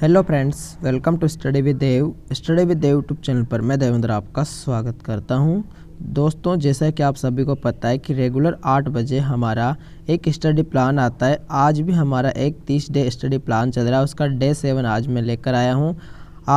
hello friends welcome to study with Dev study with Dev YouTube channel पर मैं देवेंद्र आपका स्वागत करता हूं दोस्तों जैसा कि आप सभी को पता है कि रेगुलर आठ बजे हमारा एक स्टडी प्लान आता है आज भी हमारा एक तीस डे स्टडी प्लान चल रहा है उसका डे सेवन आज मैं लेकर आया हूं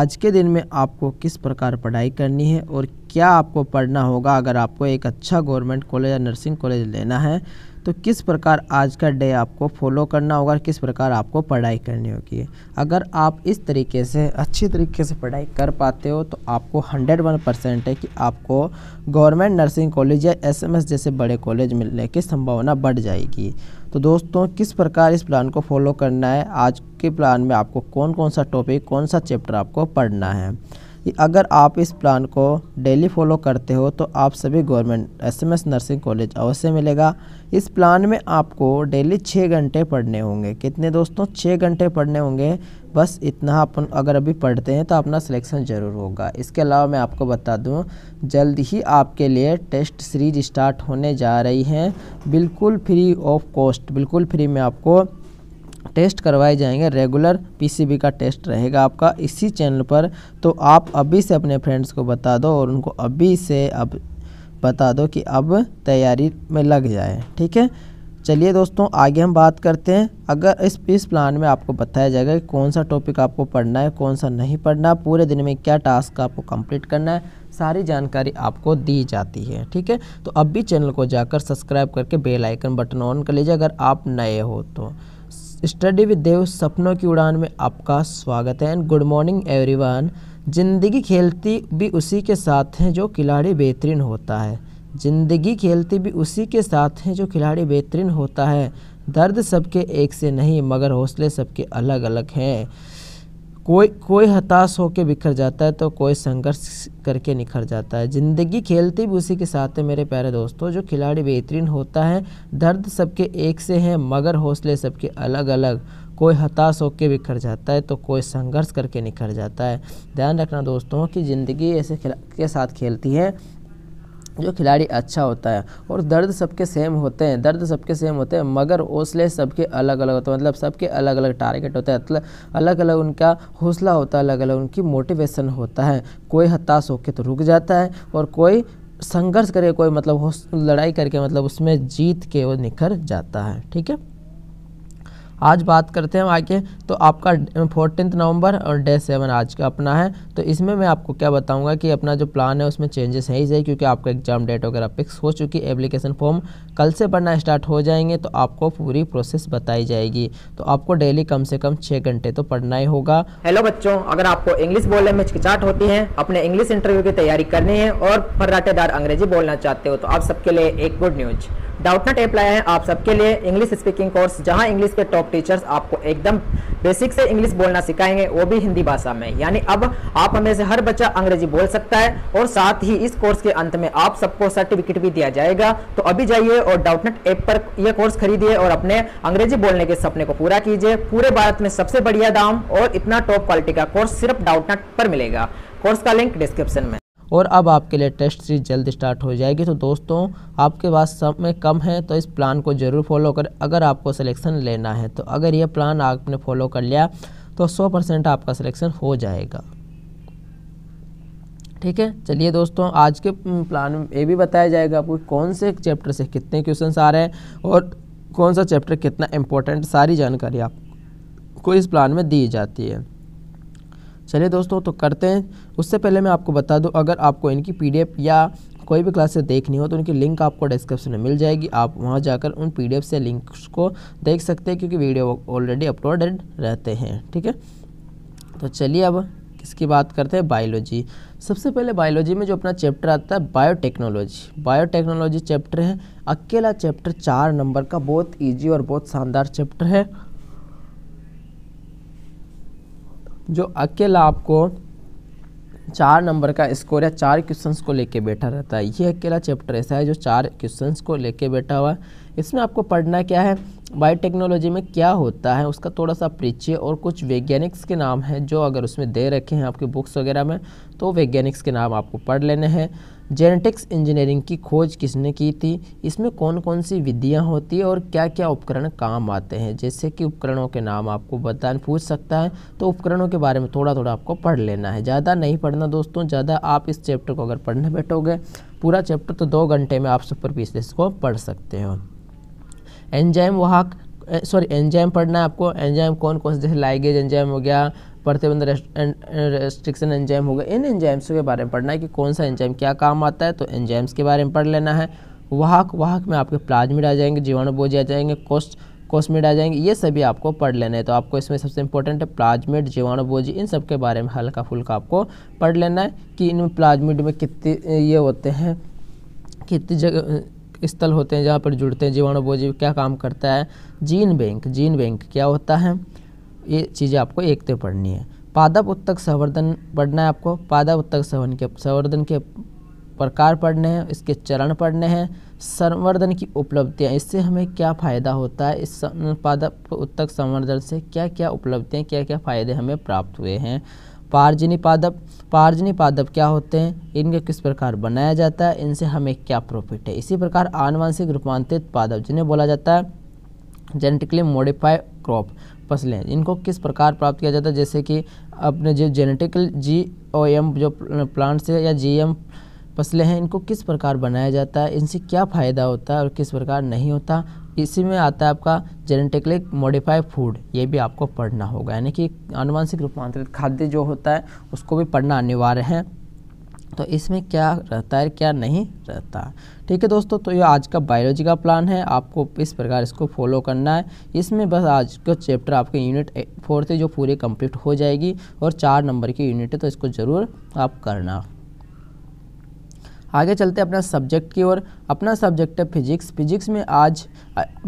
आज के दिन में आपको किस प्रकार पढ़ाई करनी है और क्या आपको पढ़ना होगा अगर आपको एक अच्छा गवर्नमेंट कॉलेज या नर्सिंग कॉलेज लेना है तो किस प्रकार आज का डे आपको फॉलो करना होगा किस प्रकार आपको पढ़ाई करनी होगी अगर आप इस तरीके से अच्छी तरीके से पढ़ाई कर पाते हो तो आपको हंड्रेड वन परसेंट है कि आपको गवर्नमेंट नर्सिंग कॉलेज या एसएमएस जैसे बड़े कॉलेज मिलने की संभावना बढ़ जाएगी तो दोस्तों किस प्रकार इस प्लान को फॉलो करना है आज के प्लान में आपको कौन कौन सा टॉपिक कौन सा चैप्टर आपको पढ़ना है कि अगर आप इस प्लान को डेली फॉलो करते हो तो आप सभी गवर्नमेंट एसएमएस नर्सिंग कॉलेज अवश्य मिलेगा इस प्लान में आपको डेली छः घंटे पढ़ने होंगे कितने दोस्तों छः घंटे पढ़ने होंगे बस इतना अपन अगर अभी पढ़ते हैं तो अपना सिलेक्शन ज़रूर होगा इसके अलावा मैं आपको बता दूं जल्द ही आपके लिए टेस्ट सीरीज स्टार्ट होने जा रही हैं बिल्कुल फ्री ऑफ कॉस्ट बिल्कुल फ्री में आपको टेस्ट करवाए जाएंगे रेगुलर पीसीबी का टेस्ट रहेगा आपका इसी चैनल पर तो आप अभी से अपने फ्रेंड्स को बता दो और उनको अभी से अब बता दो कि अब तैयारी में लग जाए ठीक है चलिए दोस्तों आगे हम बात करते हैं अगर इस इस प्लान में आपको बताया जाएगा कि कौन सा टॉपिक आपको पढ़ना है कौन सा नहीं पढ़ना पूरे दिन में क्या टास्क आपको कंप्लीट करना है सारी जानकारी आपको दी जाती है ठीक है तो अब भी चैनल को जाकर सब्सक्राइब करके बेल आइकन बटन ऑन कर लीजिए अगर आप नए हो तो स्टडी विद देव सपनों की उड़ान में आपका स्वागत है एंड गुड मॉर्निंग एवरीवन ज़िंदगी खेलती भी उसी के साथ हैं जो खिलाड़ी बेहतरीन होता है ज़िंदगी खेलती भी उसी के साथ हैं जो खिलाड़ी बेहतरीन होता है दर्द सबके एक से नहीं मगर हौसले सबके अलग अलग हैं कोई कोई हताश होकर बिखर जाता है तो कोई संघर्ष करके निखर जाता है ज़िंदगी खेलती भी उसी के साथ है मेरे प्यारे दोस्तों जो खिलाड़ी बेहतरीन होता है दर्द सबके एक से हैं मगर हौसले सबके अलग अलग कोई हताश होकर बिखर जाता है तो कोई संघर्ष करके निखर जाता है ध्यान रखना दोस्तों कि ज़िंदगी ऐसे के साथ खेलती है जो खिलाड़ी अच्छा होता है और दर्द सबके सेम होते हैं दर्द सबके सेम होते हैं मगर हौसले सबके अलग अलग होते हैं मतलब सबके अलग अलग टारगेट होता है मतलब अलग अलग उनका हौसला होता है अलग अलग उनकी मोटिवेशन होता है कोई हताश होकर तो रुक जाता है और कोई संघर्ष करके कोई मतलब लड़ाई करके मतलब उसमें जीत के वो निखर जाता है ठीक है आज बात करते हैं हम तो आपका फोर्टीन नवंबर और डे सेवन आज का अपना है तो इसमें मैं आपको क्या बताऊंगा कि अपना जो प्लान है उसमें चेंजेस है ही सही क्योंकि आपका एग्जाम डेट वगैरह फिक्स हो चुकी है एप्लीकेशन फॉर्म कल से भरना स्टार्ट हो जाएंगे तो आपको पूरी प्रोसेस बताई जाएगी तो आपको डेली कम से कम छः घंटे तो पढ़ना ही होगा हेलो बच्चों अगर आपको इंग्लिश बोलने में हिचकिचाहट होती है अपने इंग्लिश इंटरव्यू की तैयारी करनी है और फर्राटेदार अंग्रेजी बोलना चाहते हो तो आप सबके लिए एक गुड न्यूज़ डाउटनट ऐप लाया है आप सबके लिए इंग्लिश स्पीकिंग कोर्स जहां इंग्लिश के टॉप टीचर्स आपको एकदम बेसिक से इंग्लिश बोलना सिखाएंगे वो भी हिंदी भाषा में यानी अब आप हमें से हर बच्चा अंग्रेजी बोल सकता है और साथ ही इस कोर्स के अंत में आप सबको सर्टिफिकेट भी दिया जाएगा तो अभी जाइए और डाउटनट ऐप पर यह कोर्स खरीदिए और अपने अंग्रेजी बोलने के सपने को पूरा कीजिए पूरे भारत में सबसे बढ़िया दाम और इतना टॉप क्वालिटी का कोर्स सिर्फ डाउटनेट पर मिलेगा कोर्स का लिंक डिस्क्रिप्शन में और अब आपके लिए टेस्ट सीरीज जल्द स्टार्ट हो जाएगी तो दोस्तों आपके पास समय कम है तो इस प्लान को ज़रूर फॉलो कर अगर आपको सिलेक्शन लेना है तो अगर ये प्लान आपने फॉलो कर लिया तो सौ परसेंट आपका सिलेक्शन हो जाएगा ठीक है चलिए दोस्तों आज के प्लान में ये भी बताया जाएगा आपको कौन से चैप्टर से कितने क्वेश्चन आ रहे हैं और कौन सा चैप्टर कितना इम्पोर्टेंट सारी जानकारी आपको इस प्लान में दी जाती है चलिए दोस्तों तो करते हैं उससे पहले मैं आपको बता दूं अगर आपको इनकी पीडीएफ या कोई भी क्लासेस देखनी हो तो उनकी लिंक आपको डिस्क्रिप्शन में मिल जाएगी आप वहाँ जाकर उन पीडीएफ से लिंक्स को देख सकते हैं क्योंकि वीडियो ऑलरेडी अपलोडेड रहते हैं ठीक है तो चलिए अब किसकी बात करते हैं बायोलॉजी सबसे पहले बायोलॉजी में जो अपना चैप्टर आता है बायोटेक्नोलॉजी बायोटेक्नोलॉजी चैप्टर है अकेला चैप्टर चार नंबर का बहुत ईजी और बहुत शानदार चैप्टर है जो अकेला आपको चार नंबर का स्कोर या चार क्वेश्चंस को लेके बैठा रहता है ये अकेला चैप्टर ऐसा है जो चार क्वेश्चंस को लेके बैठा हुआ है इसमें आपको पढ़ना क्या है बायोटेक्नोलॉजी में क्या होता है उसका थोड़ा सा परिचय और कुछ वैज्ञानिक्स के नाम हैं जो अगर उसमें दे रखे हैं आपके बुक्स वगैरह में तो वैज्ञानिक्स के नाम आपको पढ़ लेने हैं जेनेटिक्स इंजीनियरिंग की खोज किसने की थी इसमें कौन कौन सी विधियाँ होती है और क्या क्या उपकरण काम आते हैं जैसे कि उपकरणों के नाम आपको बता पूछ सकता है तो उपकरणों के बारे में थोड़ा थोड़ा आपको पढ़ लेना है ज़्यादा नहीं पढ़ना दोस्तों ज़्यादा आप इस चैप्टर को अगर पढ़ने बैठोगे पूरा चैप्टर तो दो घंटे में आप सुपर पीसेस को पढ़ सकते हो एनजैम वहाक सॉरी एंजाइम पढ़ना है आपको एंजाइम कौन कौन से जैसे लाइगेज एंजाइम हो गया प्रतिबंध रेस्ट्रिक्शन एंजाइम हो गए इन एंजाइम्स के बारे में पढ़ना है कि कौन सा एंजाइम क्या काम आता है तो एंजाइम्स के बारे में पढ़ लेना है वाहक वाहक में आपके प्लाज्मिड आ जाएंगे जीवाणु बोझ आ जाएंगे कोस्ट कोस्मिड आ जाएंगे ये सभी आपको पढ़ लेना है तो आपको इसमें सबसे इंपॉर्टेंट है प्लाज्मिड बोझ इन सब के बारे में हल्का फुल्का आपको पढ़ लेना है कि इन प्लाज्मिड में कितने ये होते हैं कितनी जगह स्थल होते हैं जहाँ पर जुड़ते हैं जीवाणु बोझ क्या काम करता है जीन बैंक जीन बैंक क्या होता है ये चीज़ें आपको एक ते तो पढ़नी है पादप उत्तक संवर्धन पढ़ना है आपको पादप उत्तक संवर्धन के संवर्धन के प्रकार पढ़ने हैं इसके चरण पढ़ने हैं संवर्धन की उपलब्धियाँ इससे हमें क्या फ़ायदा होता है इस पादप उत्तक संवर्धन से क्या क्या उपलब्धियाँ क्या क्या फ़ायदे हमें प्राप्त हुए हैं पार्जनी पादप पार्जनी पादप क्या होते हैं इनके किस प्रकार बनाया जाता है इनसे हमें क्या प्रॉफिट है इसी प्रकार आनुवंशिक रूपांतरित पादप जिन्हें बोला जाता है जेनेटिकली मॉडिफाई क्रॉप फसलें इनको किस प्रकार प्राप्त किया जाता है जैसे कि अपने जो जेनेटिकल जी ओ एम जो प्लांट्स है या जी एम फसलें हैं इनको किस प्रकार बनाया जाता है इनसे क्या फ़ायदा होता है और किस प्रकार नहीं होता इसी में आता है आपका जेनेटिकली मॉडिफाइड फूड ये भी आपको पढ़ना होगा यानी कि अनुवांशिक रूपांतरित खाद्य जो होता है उसको भी पढ़ना अनिवार्य है तो इसमें क्या रहता है क्या नहीं रहता ठीक है दोस्तों तो ये आज का बायोलॉजी का प्लान है आपको इस प्रकार इसको फॉलो करना है इसमें बस आज का चैप्टर आपके यूनिट फोर्थ जो पूरी कंप्लीट हो जाएगी और चार नंबर की यूनिट है तो इसको ज़रूर आप करना आगे चलते अपना सब्जेक्ट की ओर अपना सब्जेक्ट है फिजिक्स फिजिक्स में आज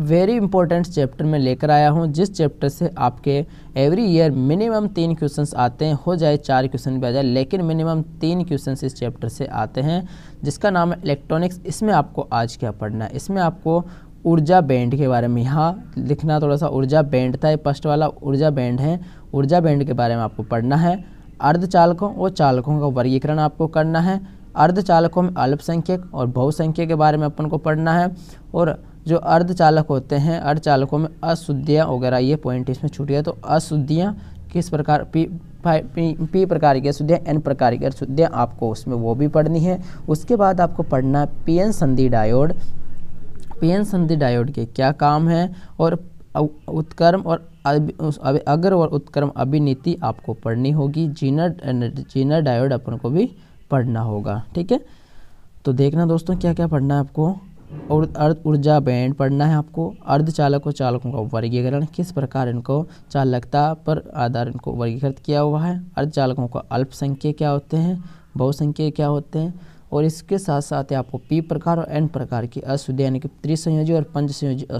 वेरी इंपॉर्टेंट चैप्टर में लेकर आया हूँ जिस चैप्टर से आपके एवरी ईयर मिनिमम तीन क्वेश्चन आते हैं हो जाए चार क्वेश्चन भी आ जाए लेकिन मिनिमम तीन क्वेश्चन इस चैप्टर से आते हैं जिसका नाम है इलेक्ट्रॉनिक्स इसमें आपको आज क्या पढ़ना है इसमें आपको ऊर्जा बैंड के बारे में यहाँ लिखना थोड़ा सा ऊर्जा बैंड था फर्स्ट वाला ऊर्जा बैंड है ऊर्जा बैंड के बारे में आपको पढ़ना है अर्धचालकों और चालकों का वर्गीकरण आपको करना है अर्धचालकों में अल्पसंख्यक और बहुसंख्यक के बारे में अपन को पढ़ना है और जो अर्धचालक होते हैं अर्धचालकों में अशुद्धियाँ वगैरह ये पॉइंट इसमें छूट गया तो अशुद्धियाँ किस प्रकार पी पी, पी प्रकार की अशुद्धियाँ एन प्रकार की अशुद्धियाँ आपको उसमें वो भी पढ़नी है उसके बाद आपको पढ़ना है पी एन संधि डायोड पी एन संधि डायोड के क्या काम है और उत्कर्म और अग्र और उत्कर्म अभिनीति आपको पढ़नी होगी जीनर जीनर डायोड अपन को भी पढ़ना होगा ठीक है तो देखना दोस्तों क्या क्या पढ़ना है आपको और अर्ध ऊर्जा बैंड पढ़ना है आपको अर्धचालक और चालकों का वर्गीकरण किस प्रकार इनको चालकता पर आधार इनको वर्गीकृत किया हुआ है अर्धचालकों का अल्पसंख्यक क्या होते हैं बहुसंख्यक क्या होते हैं और इसके साथ साथ आपको पी प्रकार और एन प्रकार की अशुद्धियाँ यानी कि त्रिसंयोजी और पंच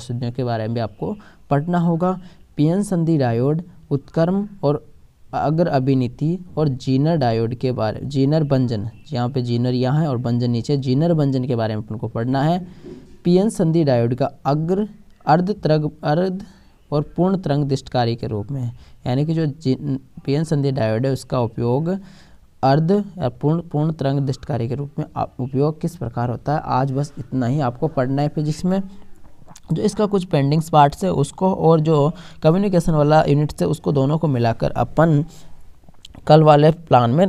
अशुद्धियों के बारे में भी आपको पढ़ना होगा पियन संधि डायोड उत्कर्म और अग्र अभिनीति और जीनर डायोड के बारे जीनर बंजन यहाँ पे जीनर यहाँ है और बंजन नीचे जीनर बंजन के बारे में अपन को पढ़ना है पीएन संधि डायोड का अग्र अर्ध त्रग अर्ध और पूर्ण तरंग दिष्टकारी के रूप में यानी कि जो पीएन संधि डायोड है उसका उपयोग अर्ध या पूर्ण पूर्ण तरंग दृष्टकारी के रूप में उपयोग किस प्रकार होता है आज बस इतना ही आपको पढ़ना है फिजिक्स में जो इसका कुछ पेंडिंग्स पार्ट्स है उसको और जो कम्युनिकेशन वाला यूनिट्स है उसको दोनों को मिलाकर अपन कल वाले प्लान में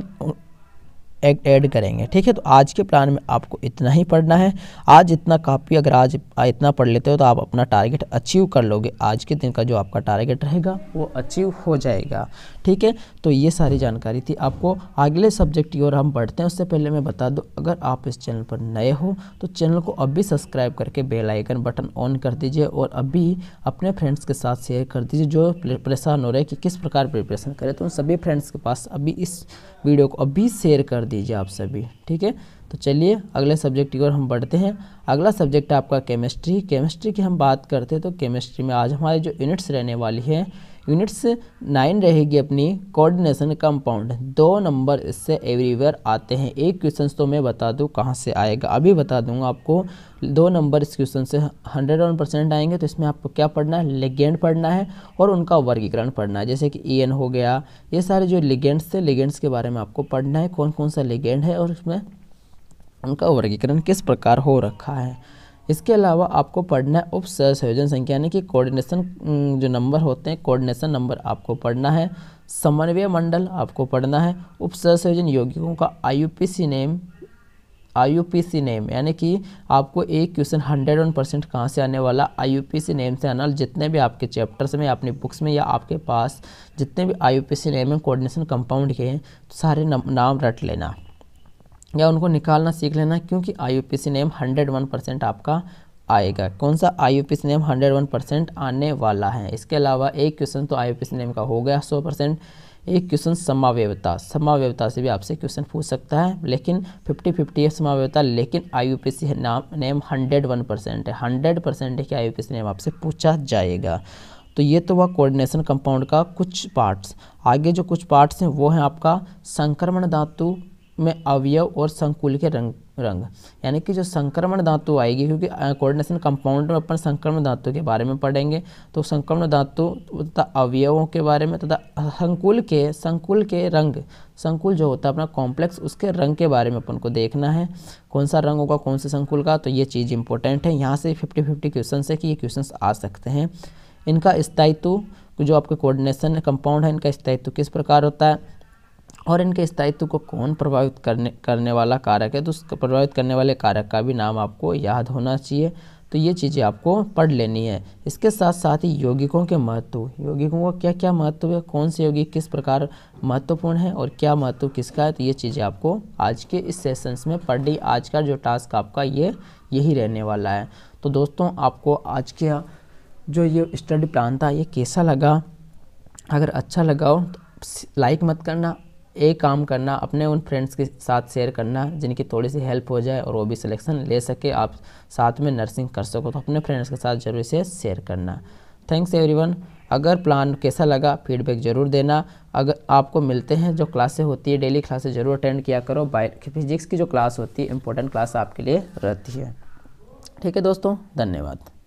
ऐड करेंगे ठीक है तो आज के प्लान में आपको इतना ही पढ़ना है आज इतना काफ़ी अगर आज इतना पढ़ लेते हो तो आप अपना टारगेट अचीव कर लोगे आज के दिन का जो आपका टारगेट रहेगा वो अचीव हो जाएगा ठीक है तो ये सारी जानकारी थी आपको अगले सब्जेक्ट की ओर हम बढ़ते हैं उससे पहले मैं बता दूँ अगर आप इस चैनल पर नए हो तो चैनल को अब भी सब्सक्राइब करके बेल आइकन बटन ऑन कर दीजिए और अभी अपने फ्रेंड्स के साथ शेयर कर दीजिए जो परेशान हो रहे हैं कि किस प्रकार प्रिपरेशन करें तो उन सभी फ्रेंड्स के पास अभी इस वीडियो को अभी शेयर कर दीजिए आप सभी ठीक है तो चलिए अगले सब्जेक्ट की ओर हम बढ़ते हैं अगला सब्जेक्ट आपका केमिस्ट्री केमिस्ट्री की हम बात करते हैं तो केमिस्ट्री में आज हमारे जो यूनिट्स रहने वाली है यूनिट्स नाइन रहेगी अपनी कोऑर्डिनेशन कंपाउंड दो नंबर इससे एवरीवेयर आते हैं एक क्वेश्चन तो मैं बता दूँ कहाँ से आएगा अभी बता दूँगा आपको दो नंबर इस क्वेश्चन से हंड्रेड वन परसेंट आएंगे तो इसमें आपको क्या पढ़ना है लिगेंड पढ़ना है और उनका वर्गीकरण पढ़ना है जैसे कि ई एन हो गया ये सारे जो लिगेंड्स थे लिगेंड्स के बारे में आपको पढ़ना है कौन कौन सा लिगेंड है और उसमें उनका वर्गीकरण किस प्रकार हो रखा है इसके अलावा आपको पढ़ना है उप संयोजन संख्या यानी कि कोऑर्डिनेशन जो नंबर होते हैं कोऑर्डिनेशन नंबर आपको पढ़ना है समन्वय मंडल आपको पढ़ना है उप संयोजन यौगिकों का आई नेम आई नेम यानी कि आपको एक क्वेश्चन हंड्रेड वन परसेंट कहाँ से आने वाला आई नेम से आना जितने भी आपके चैप्टर्स में अपनी बुक्स में या आपके पास जितने भी आई नेम है कोऑर्डिनेशन कंपाउंड के हैं तो सारे नाम रट लेना या उनको निकालना सीख लेना क्योंकि आई नेम हंड्रेड वन परसेंट आपका आएगा कौन सा आई नेम हंड्रेड वन परसेंट आने वाला है इसके अलावा एक क्वेश्चन तो आई नेम का हो गया सौ परसेंट एक क्वेश्चन समाव्यवता समाव्यवता से भी आपसे क्वेश्चन पूछ सकता है लेकिन फिफ्टी फिफ्टी है समाव्यवता लेकिन आई नाम नेम हंड्रेड वन परसेंट है हंड्रेड परसेंट है कि आई नेम आपसे पूछा जाएगा तो ये तो हुआ कोऑर्डिनेशन कंपाउंड का कुछ पार्ट्स आगे जो कुछ पार्ट्स हैं वो हैं आपका संक्रमण धातु में अवयव और संकुल के रंग रंग यानी कि जो संक्रमण धातु आएगी क्योंकि कोऑर्डिनेशन कंपाउंड में अपन संक्रमण धातु के बारे में पढ़ेंगे तो संक्रमण धातु तथा अवयवों के बारे में तथा संकुल के संकुल के रंग संकुल जो होता है अपना कॉम्प्लेक्स उसके रंग के बारे में अपन को देखना है कौन सा रंग होगा कौन से संकुल का तो ये चीज़ इंपॉर्टेंट है यहाँ से फिफ्टी फिफ्टी क्वेश्चन है कि ये क्वेश्चन आ सकते हैं इनका स्थायित्व जो आपके कोऑर्डिनेशन कंपाउंड है इनका स्थायित्व किस प्रकार होता है और इनके स्थायित्व को कौन प्रभावित करने करने वाला कारक है तो उसको प्रभावित करने वाले कारक का भी नाम आपको याद होना चाहिए तो ये चीज़ें आपको पढ़ लेनी है इसके साथ साथ ही यौगिकों के महत्व यौगिकों का क्या क्या महत्व है कौन से यौगिक किस प्रकार महत्वपूर्ण है और क्या महत्व किसका है तो ये चीज़ें आपको आज के इस सेशंस में पढ़ ली आज का जो टास्क आपका ये यही रहने वाला है तो दोस्तों आपको आज के जो ये स्टडी प्लान था ये कैसा लगा अगर अच्छा लगा हो तो लाइक मत करना एक काम करना अपने उन फ्रेंड्स के साथ शेयर करना जिनकी थोड़ी सी हेल्प हो जाए और वो भी सिलेक्शन ले सके आप साथ में नर्सिंग कर सको तो अपने फ्रेंड्स के साथ जरूर से शेयर करना थैंक्स एवरीवन अगर प्लान कैसा लगा फीडबैक ज़रूर देना अगर आपको मिलते हैं जो क्लासें होती है डेली क्लासेज ज़रूर अटेंड किया करो बाय फिजिक्स की जो क्लास होती है इंपॉर्टेंट क्लास आपके लिए रहती है ठीक है दोस्तों धन्यवाद